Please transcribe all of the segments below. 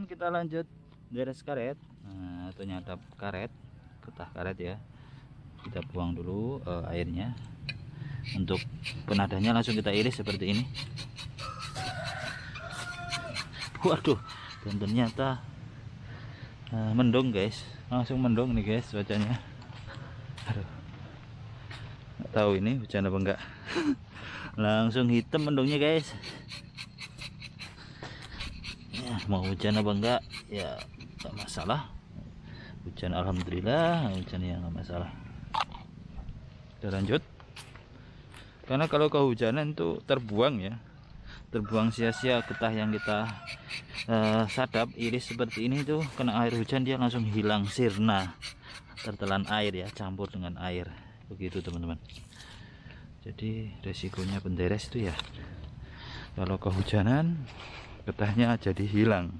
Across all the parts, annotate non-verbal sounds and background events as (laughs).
teman kita lanjut beres karet nah, nyata karet getah karet ya kita buang dulu uh, airnya untuk penadahnya langsung kita iris seperti ini waduh dan ternyata uh, mendung guys langsung mendung nih guys cuacanya aduh nggak tahu ini hujan apa enggak (laughs) langsung hitam mendungnya guys mau hujan apa enggak ya enggak masalah hujan alhamdulillah hujan yang enggak masalah kita lanjut karena kalau kehujanan itu terbuang ya terbuang sia-sia getah yang kita uh, sadap iris seperti ini tuh kena air hujan dia langsung hilang sirna tertelan air ya campur dengan air begitu teman-teman jadi resikonya penderes itu ya kalau kehujanan getahnya jadi hilang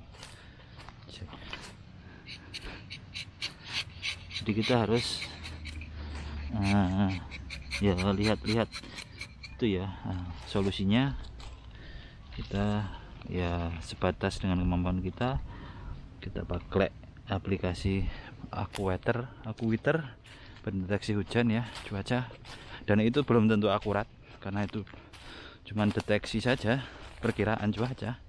jadi kita harus uh, ya lihat-lihat itu ya uh, solusinya kita ya sebatas dengan kemampuan kita kita pakai aplikasi aquater aquater pendeteksi hujan ya cuaca dan itu belum tentu akurat karena itu cuman deteksi saja perkiraan cuaca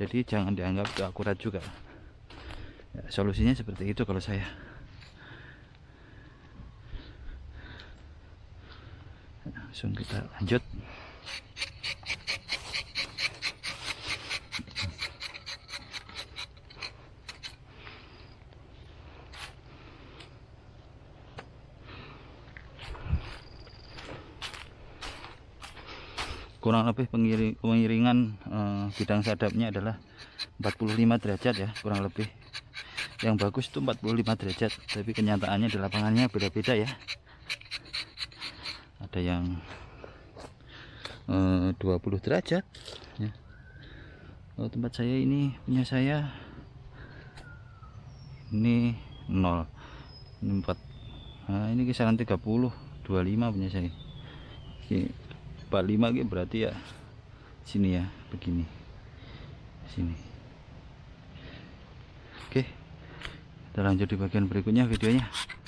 jadi jangan dianggap itu akurat juga ya, solusinya seperti itu kalau saya langsung kita lanjut kurang lebih pengiring, pengiringan eh, bidang sadapnya adalah 45 derajat ya kurang lebih yang bagus itu 45 derajat tapi kenyataannya di lapangannya beda-beda ya ada yang 20 eh, derajat ya. kalau oh, tempat saya ini punya saya ini 0 ini 4 nah, eh, ini kisaran 30 25 punya saya lebar 5 gitu berarti ya sini ya begini sini oke kita lanjut di bagian berikutnya videonya